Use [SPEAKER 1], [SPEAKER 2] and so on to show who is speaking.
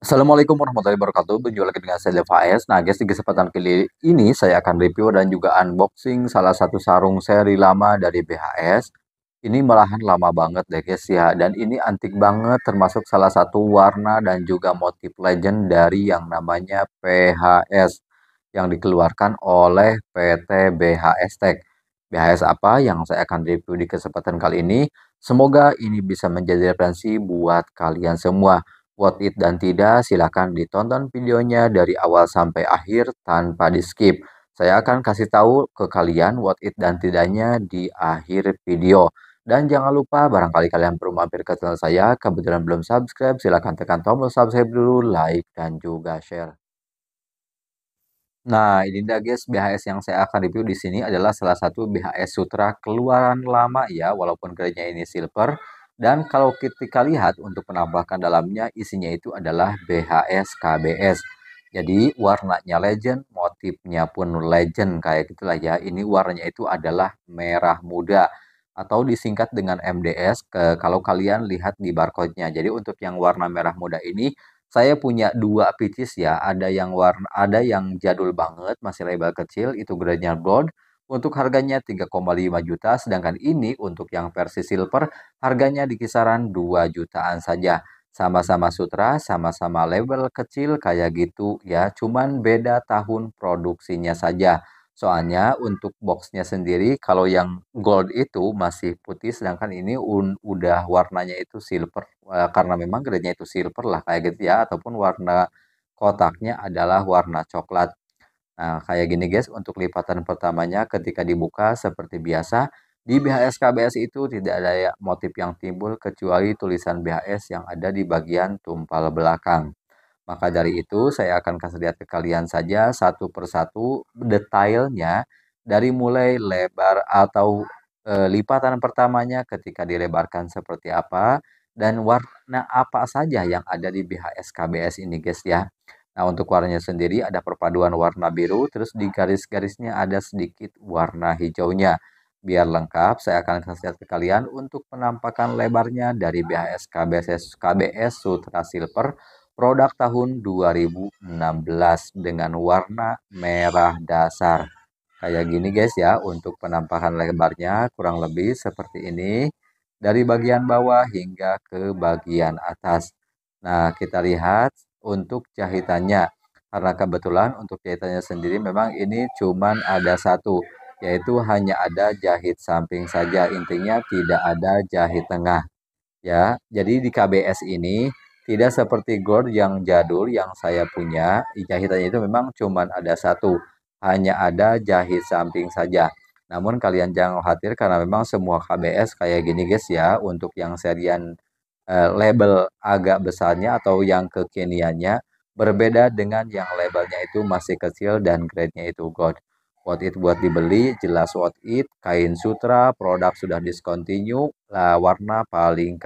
[SPEAKER 1] Assalamualaikum warahmatullahi wabarakatuh. Berjumpa lagi dengan saya Deva HS. Nah, guys, di kesempatan kali ini saya akan review dan juga unboxing salah satu sarung seri lama dari BHS. Ini malahan lama banget deh guys ya. Dan ini antik banget termasuk salah satu warna dan juga motif legend dari yang namanya PHS yang dikeluarkan oleh PT BHS Tech. BHS apa yang saya akan review di kesempatan kali ini. Semoga ini bisa menjadi referensi buat kalian semua worth it dan tidak, silahkan ditonton videonya dari awal sampai akhir tanpa di skip. Saya akan kasih tahu ke kalian worth it dan tidaknya di akhir video. Dan jangan lupa barangkali kalian perlu mampir ke channel saya, kebetulan belum subscribe, silahkan tekan tombol subscribe dulu, like, dan juga share. Nah, ini dia guys, BHS yang saya akan review di sini adalah salah satu BHS Sutra keluaran lama ya, walaupun grade ini silver, dan kalau kita lihat untuk penambahkan dalamnya isinya itu adalah BHS KBS. Jadi warnanya legend, motifnya pun legend kayak gitulah ya. Ini warnanya itu adalah merah muda atau disingkat dengan MDS ke, kalau kalian lihat di barcode-nya. Jadi untuk yang warna merah muda ini saya punya dua pieces ya. Ada yang warna ada yang jadul banget masih label kecil itu gradenya gold. Untuk harganya 3,5 juta, sedangkan ini untuk yang versi silver harganya di kisaran 2 jutaan saja. Sama-sama sutra, sama-sama label kecil kayak gitu ya, cuman beda tahun produksinya saja. Soalnya untuk boxnya sendiri kalau yang gold itu masih putih sedangkan ini un udah warnanya itu silver eh, karena memang gradenya itu silver lah kayak gitu ya ataupun warna kotaknya adalah warna coklat. Nah, kayak gini guys, untuk lipatan pertamanya ketika dibuka seperti biasa, di BHS KBS itu tidak ada ya motif yang timbul kecuali tulisan BHS yang ada di bagian tumpal belakang. Maka dari itu, saya akan kasih lihat ke kalian saja satu persatu detailnya dari mulai lebar atau e, lipatan pertamanya ketika dilebarkan seperti apa dan warna apa saja yang ada di BHS KBS ini guys ya. Nah, untuk warnanya sendiri ada perpaduan warna biru, terus di garis-garisnya ada sedikit warna hijaunya. Biar lengkap, saya akan kasih ke kalian untuk penampakan lebarnya dari BHS KBS, KBS Sutra Silver produk tahun 2016 dengan warna merah dasar. Kayak gini guys ya, untuk penampakan lebarnya kurang lebih seperti ini. Dari bagian bawah hingga ke bagian atas. Nah, kita lihat untuk jahitannya. Karena kebetulan untuk jahitannya sendiri memang ini cuman ada satu, yaitu hanya ada jahit samping saja. Intinya tidak ada jahit tengah. Ya, jadi di KBS ini tidak seperti gor yang jadul yang saya punya, jahitannya itu memang cuman ada satu, hanya ada jahit samping saja. Namun kalian jangan khawatir karena memang semua KBS kayak gini guys ya, untuk yang serian eh, label agak besarnya atau yang kekiniannya berbeda dengan yang labelnya itu masih kecil dan grade-nya itu gold. What it buat dibeli, jelas what it, kain sutra, produk sudah discontinue, lah warna paling